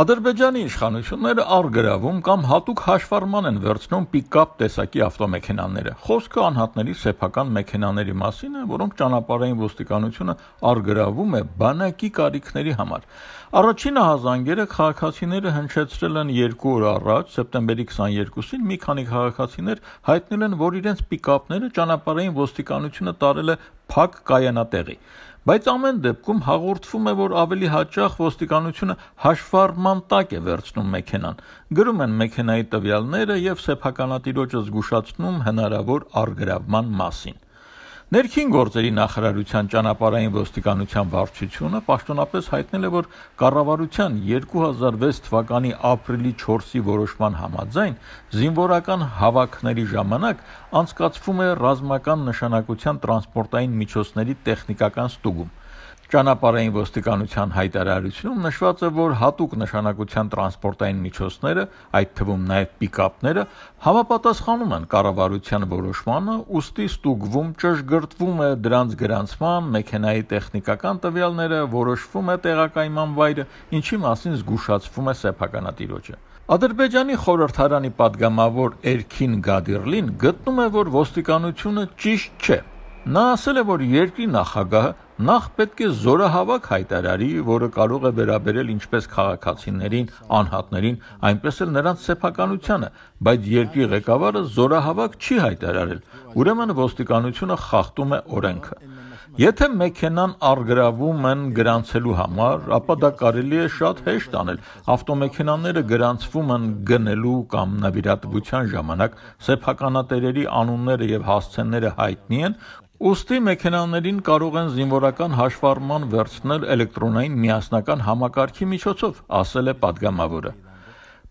Ադրբեջանի իշխանությունները արգրավում կամ հատուկ հաշվառման են վերցնում պիկապ տեսակի ավտոմեքենաները։ Խոսքը անհատների սեփական մեքենաների մասին է, որոնք ճանապարհային ոստիկանությունը արգրավում է բանակի կարիքների համար։ Առաջին հազանգերը քաղաքացիները հնչեցրել են 2 օր առաջ, սեպտեմբերի 22-ին մի քանի քաղաքացիներ հայտնել են, որ իրենց պիկապները ճանապարհային ոստիկանությունը տարել է փակ կայանատեղի։ Բայց ամեն դեպքում հաղորդվում է, որ ավելի հաճախ ոստիկանությունը հաշվառման տակ է վերցնում մեքենան։ Գրում են մեքենայի տվյալները եւ սեփականատիրոջը զգուշացնում հնարավոր արգրավման մասին։ Ներքին գործերի նախարարության ճանապարհային ոստիկանության վարչությունը պաշտոնապես հայտնել է, որ կառավարության 2006 թվականի ապրիլի 4-ի որոշման համաձայն զինվորական հավաքների ժամանակ անցկացվում է ռազմական նշանակության տրանսպորտային միջոցների տեխնիկական ստուգում։ Ճանապարհային ոստիկանության հայտարարությունում նշված է, որ հատուկ նշանակության տրանսպորտային միջոցները, այդ թվում նաև պիկապները, համապատասխանում են կառավարության որոշմանը, ուստի ստուգվում ճշգրտվում է դրանց գրանցման, մեքենայի տեխնիկական տվյալները, որոշվում է տեղակայման վայրը, ինչի մասին զգուշացվում է սեփականատիրոջը։ Ադրբեջանի խորհրդարանի падգամավոր Էրքին Գադիրլին գտնում է, որ ոստիկանությունը ճիշտ չէ։ Նա ասել է, որ երկրի նախագահը նախ պետք է զորահավաք հայտարարի, որը կարող է վերաբերել ինչպես քաղաքացիներին, անհատներին, այնպես էլ նրանց սեփականությանը, բայց երկրի ղեկավարը զորահավաք չի հայտարարել։ Ուրեմն ոստիկանությունը խախտում է օրենքը։ Եթե մեքենան արգրավում են գրանցելու համար, ապա դա կարելի է շատ հեշտ անել։ Ավտոմեքենաները գրանցվում են գնելու կամ նվիրատվության ժամանակ, սեփականատերերի անունները եւ հասցենները հայտնի են, Ուստի մեքենաներին կարող են զինվորական հաշվառման վերցնել էլեկտրոնային միասնական համակարգի միջոցով, ասել է падգամավորը։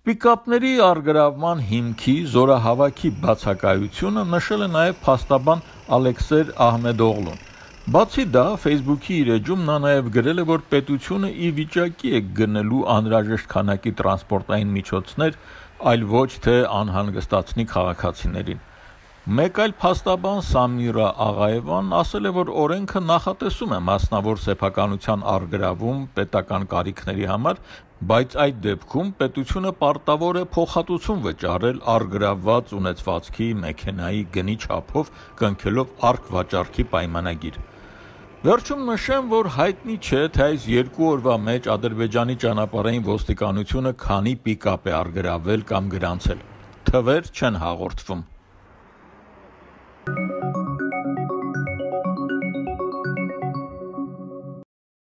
Պիկապների արգրավման հիմքի զորահավաքի բացակայությունը նշել է նաև փաստաբան Ալեքսեր Ահմեդօղլուն։ Բացի դա, Facebook-ի իր էջում նա նաև գրել է, որ պետությունը ի վիճակի է գնելու անհրաժեշտ քանակի տրանսպորտային միջոցներ, այլ ոչ թե անհանգստացնի քաղաքացիներին։ Մեկ այլ փաստաբան Սամիրա Աղաևան ասել է, որ օրենքը նախատեսում է մասնավոր սեփականության արգրավում պետական կարիքների համար, բայց այդ դեպքում պետությունը պարտավոր է փոխհատուցում վճարել արգրաված ունեցվածքի մեքենայի գնի չափով կնքելով արկ վաճառքի պայմանագիր։ Վերջում նշեմ, որ հայտնի չէ, թե այս երկու օրվա մեջ Ադրբեջանի ճանապարհային ոստիկանությունը քանի պիկապ է արգրավել կամ գրանցել։ Թվեր չեն հաղորդվում։